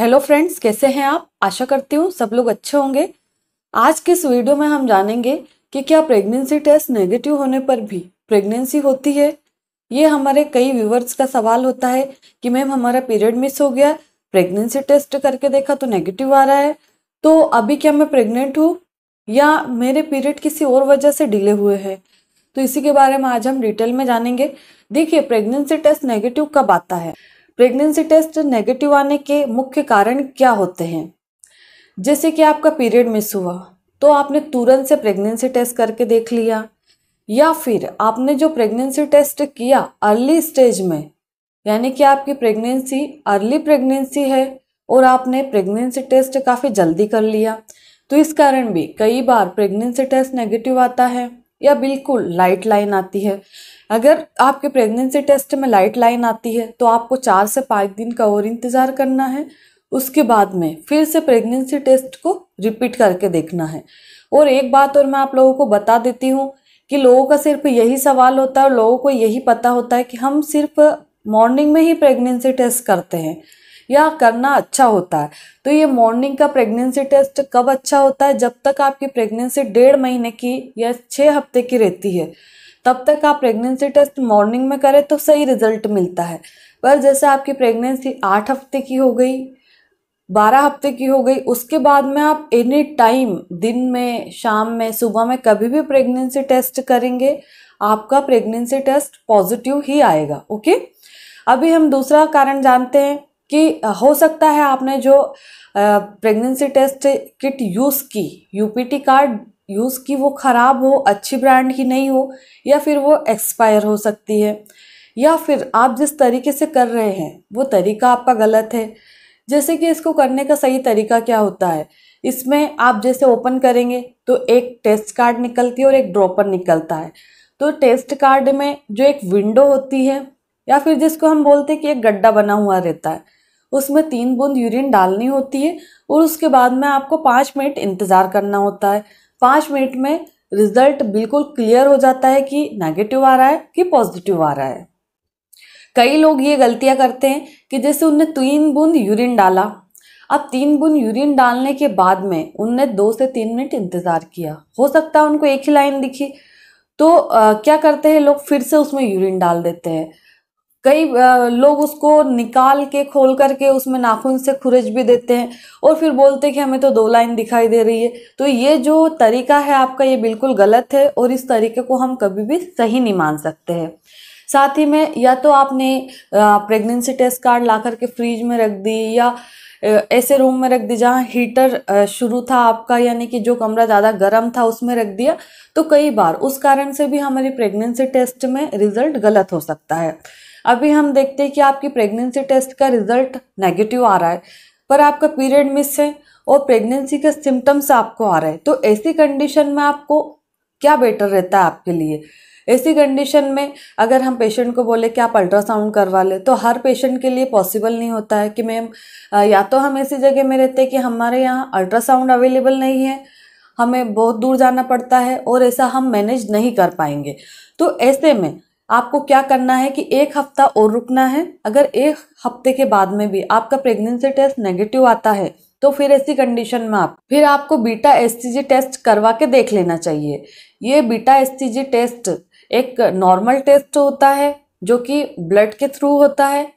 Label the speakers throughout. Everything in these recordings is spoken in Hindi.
Speaker 1: हेलो फ्रेंड्स कैसे हैं आप आशा करती हूँ सब लोग अच्छे होंगे आज के इस वीडियो में हम जानेंगे कि क्या प्रेगनेंसी टेस्ट नेगेटिव होने पर भी प्रेगनेंसी होती है ये हमारे कई व्यूवर्स का सवाल होता है कि मैम हमारा पीरियड मिस हो गया प्रेगनेंसी टेस्ट करके देखा तो नेगेटिव आ रहा है तो अभी क्या मैं प्रेग्नेंट हूँ या मेरे पीरियड किसी और वजह से डिले हुए हैं तो इसी के बारे में आज हम डिटेल में जानेंगे देखिए प्रेगनेंसी टेस्ट नेगेटिव कब आता है प्रेगनेंसी टेस्ट नेगेटिव आने के मुख्य कारण क्या होते हैं जैसे कि आपका पीरियड मिस हुआ तो आपने तुरंत से प्रेगनेंसी टेस्ट करके देख लिया या फिर आपने जो प्रेगनेंसी टेस्ट किया अर्ली स्टेज में यानी कि आपकी प्रेगनेंसी अर्ली प्रेगनेंसी है और आपने प्रेगनेंसी टेस्ट काफ़ी जल्दी कर लिया तो इस कारण भी कई बार प्रेगनेंसी टेस्ट नेगेटिव आता है या बिल्कुल लाइट लाइन आती है अगर आपके प्रेगनेंसी टेस्ट में लाइट लाइन आती है तो आपको चार से पाँच दिन का और इंतज़ार करना है उसके बाद में फिर से प्रेगनेंसी टेस्ट को रिपीट करके देखना है और एक बात और मैं आप लोगों को बता देती हूँ कि लोगों का सिर्फ यही सवाल होता है और लोगों को यही पता होता है कि हम सिर्फ मॉर्निंग में ही प्रेगनेंसी टेस्ट करते हैं या करना अच्छा होता है तो ये मॉर्निंग का प्रेगनेंसी टेस्ट कब अच्छा होता है जब तक आपकी प्रेगनेंसी डेढ़ महीने की या छः हफ्ते की रहती है तब तक आप प्रेगनेंसी टेस्ट मॉर्निंग में करें तो सही रिजल्ट मिलता है पर जैसे आपकी प्रेगनेंसी आठ हफ्ते की हो गई बारह हफ्ते की हो गई उसके बाद में आप एनी टाइम दिन में शाम में सुबह में कभी भी प्रेगनेंसी टेस्ट करेंगे आपका प्रेगनेंसी टेस्ट पॉजिटिव ही आएगा ओके अभी हम दूसरा कारण जानते हैं कि हो सकता है आपने जो प्रेगनेंसी टेस्ट किट यूज़ की यूपीटी कार्ड यूज़ की वो ख़राब हो अच्छी ब्रांड की नहीं हो या फिर वो एक्सपायर हो सकती है या फिर आप जिस तरीके से कर रहे हैं वो तरीका आपका गलत है जैसे कि इसको करने का सही तरीका क्या होता है इसमें आप जैसे ओपन करेंगे तो एक टेस्ट कार्ड निकलती है और एक ड्रॉपर निकलता है तो टेस्ट कार्ड में जो एक विंडो होती है या फिर जिसको हम बोलते हैं कि एक गड्ढा बना हुआ रहता है उसमें तीन बूंद यूरिन डालनी होती है और उसके बाद में आपको पाँच मिनट इंतज़ार करना होता है पाँच मिनट में रिजल्ट बिल्कुल क्लियर हो जाता है कि नेगेटिव आ रहा है कि पॉजिटिव आ रहा है कई लोग ये गलतियाँ करते हैं कि जैसे उनने तीन बूंद यूरिन डाला अब तीन बूंद यूरिन डालने के बाद में उनने दो से तीन मिनट इंतज़ार किया हो सकता है उनको एक ही लाइन दिखी तो आ, क्या करते हैं लोग फिर से उसमें यूरिन डाल देते हैं कई लोग उसको निकाल के खोल करके उसमें नाखून से खुरच भी देते हैं और फिर बोलते हैं कि हमें तो दो लाइन दिखाई दे रही है तो ये जो तरीका है आपका ये बिल्कुल गलत है और इस तरीके को हम कभी भी सही नहीं मान सकते हैं साथ ही में या तो आपने प्रेगनेंसी टेस्ट कार्ड ला करके फ्रीज में रख दी या ऐसे रूम में रख दी जहाँ हीटर शुरू था आपका यानी कि जो कमरा ज़्यादा गर्म था उसमें रख दिया तो कई बार उस कारण से भी हमारी प्रेगनेंसी टेस्ट में रिजल्ट गलत हो सकता है अभी हम देखते हैं कि आपकी प्रेगनेंसी टेस्ट का रिजल्ट नेगेटिव आ रहा है पर आपका पीरियड मिस है और प्रेगनेंसी के सिम्टम्स आपको आ रहे हैं तो ऐसी कंडीशन में आपको क्या बेटर रहता है आपके लिए ऐसी कंडीशन में अगर हम पेशेंट को बोले कि आप अल्ट्रासाउंड करवा ले तो हर पेशेंट के लिए पॉसिबल नहीं होता है कि मैम या तो हम ऐसी जगह में रहते हैं कि हमारे यहाँ अल्ट्रासाउंड अवेलेबल नहीं है हमें बहुत दूर जाना पड़ता है और ऐसा हम मैनेज नहीं कर पाएंगे तो ऐसे में आपको क्या करना है कि एक हफ्ता और रुकना है अगर एक हफ्ते के बाद में भी आपका प्रेगनेंसी टेस्ट नेगेटिव आता है तो फिर ऐसी कंडीशन में आप फिर आपको बीटा एसटीजी टेस्ट करवा के देख लेना चाहिए ये बीटा एसटीजी टेस्ट एक नॉर्मल टेस्ट होता है जो कि ब्लड के थ्रू होता है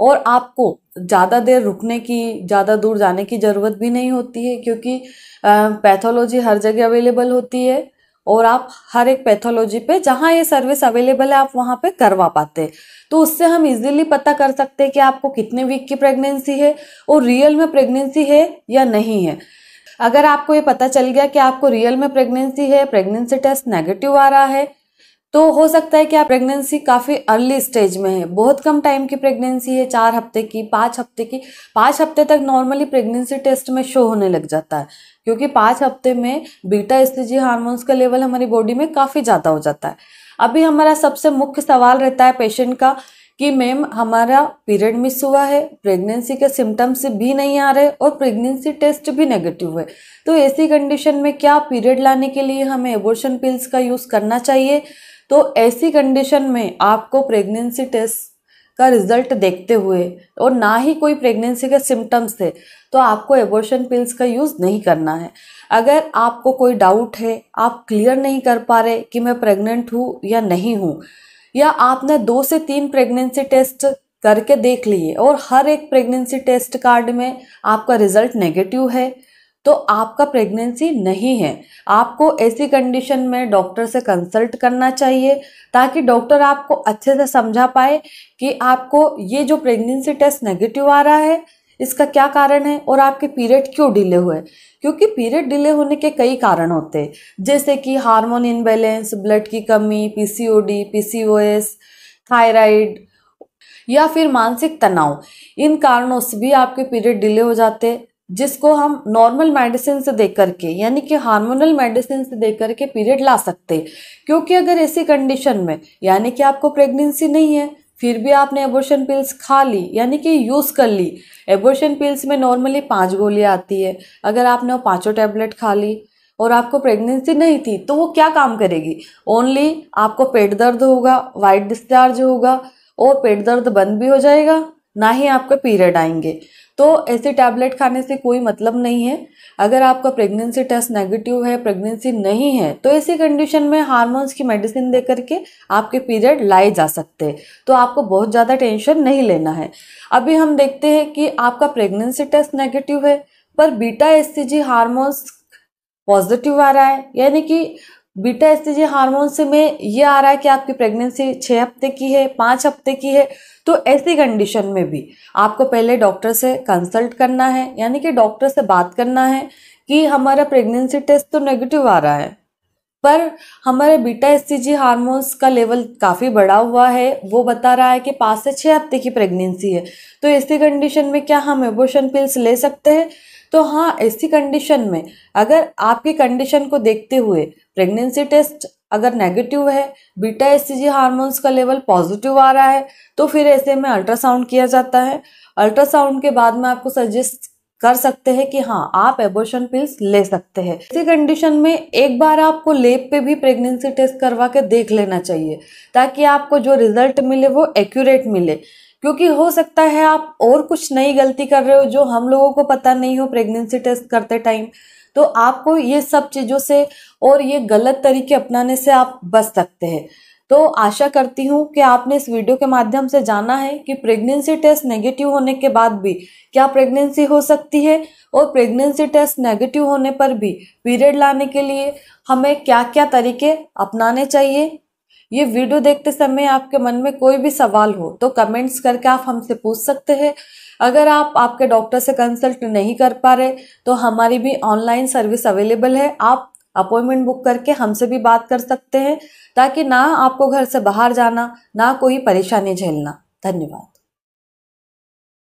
Speaker 1: और आपको ज़्यादा देर रुकने की ज़्यादा दूर जाने की ज़रूरत भी नहीं होती है क्योंकि पैथोलॉजी हर जगह अवेलेबल होती है और आप हर एक पैथोलॉजी पे जहाँ ये सर्विस अवेलेबल है आप वहाँ पे करवा पाते हैं तो उससे हम इजीली पता कर सकते हैं कि आपको कितने वीक की प्रेगनेंसी है और रियल में प्रेगनेंसी है या नहीं है अगर आपको ये पता चल गया कि आपको रियल में प्रेगनेंसी है प्रेगनेंसी टेस्ट नेगेटिव आ रहा है तो हो सकता है कि आप प्रेगनेंसी काफ़ी अर्ली स्टेज में है बहुत कम टाइम की प्रेगनेंसी है चार हफ्ते की पाँच हफ्ते की पाँच हफ्ते तक नॉर्मली प्रेगनेंसी टेस्ट में शो होने लग जाता है क्योंकि पाँच हफ्ते में बीटा एस्ट्रोजी हार्मोन्स का लेवल हमारी बॉडी में काफ़ी ज़्यादा हो जाता है अभी हमारा सबसे मुख्य सवाल रहता है पेशेंट का कि मैम हमारा पीरियड मिस हुआ है प्रेगनेंसी के सिम्टम्स भी नहीं आ रहे और प्रेगनेंसी टेस्ट भी नेगेटिव है तो ऐसी कंडीशन में क्या पीरियड लाने के लिए हमें एबोर्शन पिल्स का यूज़ करना चाहिए तो ऐसी कंडीशन में आपको प्रेगनेंसी टेस्ट का रिजल्ट देखते हुए और ना ही कोई प्रेगनेंसी के सिम्टम्स थे तो आपको एबोर्शन पिल्स का यूज़ नहीं करना है अगर आपको कोई डाउट है आप क्लियर नहीं कर पा रहे कि मैं प्रेग्नेंट हूँ या नहीं हूँ या आपने दो से तीन प्रेगनेंसी टेस्ट करके देख लिए और हर एक प्रेगनेंसी टेस्ट कार्ड में आपका रिजल्ट नेगेटिव है तो आपका प्रेगनेंसी नहीं है आपको ऐसी कंडीशन में डॉक्टर से कंसल्ट करना चाहिए ताकि डॉक्टर आपको अच्छे से समझा पाए कि आपको ये जो प्रेगनेंसी टेस्ट नेगेटिव आ रहा है इसका क्या कारण है और आपके पीरियड क्यों डिले हुए क्योंकि पीरियड डिले होने के कई कारण होते हैं जैसे कि हार्मोन इनबैलेंस ब्लड की कमी पीसीओडी पीसीओएस थायराइड या फिर मानसिक तनाव इन कारणों से भी आपके पीरियड डिले हो जाते हैं जिसको हम नॉर्मल मेडिसिन से देख करके यानी कि हार्मोनल मेडिसिन से देख करके पीरियड ला सकते क्योंकि अगर ऐसी कंडीशन में यानी कि आपको प्रेगनेंसी नहीं है फिर भी आपने एबोर्शन पिल्स खा ली यानी कि यूज़ कर ली एबोर्शन पिल्स में नॉर्मली पांच गोलियाँ आती है अगर आपने वो पाँचों टैबलेट खा ली और आपको प्रेगनेंसी नहीं थी तो वो क्या काम करेगी ओनली आपको पेट दर्द होगा वाइट डिस्चार्ज होगा और पेट दर्द बंद भी हो जाएगा ना ही आपके पीरियड आएंगे तो ऐसे टैबलेट खाने से कोई मतलब नहीं है अगर आपका प्रेगनेंसी टेस्ट नेगेटिव है प्रेगनेंसी नहीं है तो ऐसी कंडीशन में हार्मोन्स की मेडिसिन दे करके आपके पीरियड लाए जा सकते हैं तो आपको बहुत ज़्यादा टेंशन नहीं लेना है अभी हम देखते हैं कि आपका प्रेगनेंसी टेस्ट नेगेटिव है पर बीटा एस हार्मोन्स पॉजिटिव आ रहा है यानी कि बीटा एस्ट्रोजन हार्मोन से में ये आ रहा है कि आपकी प्रेगनेंसी छः हफ्ते की है पाँच हफ्ते की है तो ऐसी कंडीशन में भी आपको पहले डॉक्टर से कंसल्ट करना है यानी कि डॉक्टर से बात करना है कि हमारा प्रेगनेंसी टेस्ट तो नेगेटिव आ रहा है पर हमारे बीटा एस हार्मोन्स का लेवल काफ़ी बढ़ा हुआ है वो बता रहा है कि पाँच से छः हफ्ते की प्रेगनेंसी है तो ऐसी कंडीशन में क्या हम एबोशन पिल्स ले सकते हैं तो हाँ ऐसी कंडीशन में अगर आपकी कंडीशन को देखते हुए प्रेगनेंसी टेस्ट अगर नेगेटिव है बीटा एस हार्मोन्स का लेवल पॉजिटिव आ रहा है तो फिर ऐसे में अल्ट्रासाउंड किया जाता है अल्ट्रासाउंड के बाद में आपको सजेस्ट कर सकते हैं कि हाँ आप एबोशन पिल्स ले सकते हैं इसी कंडीशन में एक बार आपको लेब पे भी प्रेगनेंसी टेस्ट करवा के देख लेना चाहिए ताकि आपको जो रिजल्ट मिले वो एक्यूरेट मिले क्योंकि हो सकता है आप और कुछ नई गलती कर रहे हो जो हम लोगों को पता नहीं हो प्रेगनेंसी टेस्ट करते टाइम तो आपको ये सब चीज़ों से और ये गलत तरीके अपनाने से आप बच सकते हैं तो आशा करती हूँ कि आपने इस वीडियो के माध्यम से जाना है कि प्रेगनेंसी टेस्ट नेगेटिव होने के बाद भी क्या प्रेगनेंसी हो सकती है और प्रेगनेंसी टेस्ट नेगेटिव होने पर भी पीरियड लाने के लिए हमें क्या क्या तरीके अपनाने चाहिए ये वीडियो देखते समय आपके मन में कोई भी सवाल हो तो कमेंट्स करके आप हमसे पूछ सकते हैं अगर आप आपके डॉक्टर से कंसल्ट नहीं कर पा रहे तो हमारी भी ऑनलाइन सर्विस अवेलेबल है आप अपॉइंटमेंट बुक करके हमसे भी बात कर सकते हैं ताकि ना आपको घर से बाहर जाना ना कोई परेशानी झेलना धन्यवाद